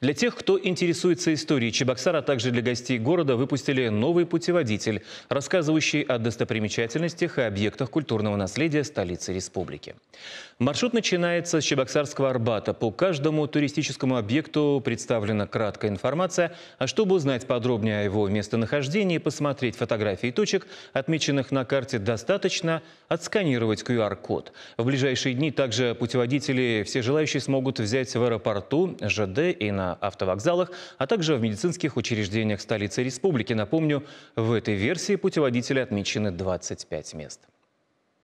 Для тех, кто интересуется историей Чебоксара, а также для гостей города выпустили новый путеводитель, рассказывающий о достопримечательностях и объектах культурного наследия столицы республики. Маршрут начинается с Чебоксарского Арбата. По каждому туристическому объекту представлена краткая информация. А чтобы узнать подробнее о его местонахождении и посмотреть фотографии точек, отмеченных на карте, достаточно отсканировать QR-код. В ближайшие дни также путеводители все желающие смогут взять в аэропорту, ЖД и на на автовокзалах, а также в медицинских учреждениях столицы республики. Напомню, в этой версии путеводители отмечены 25 мест.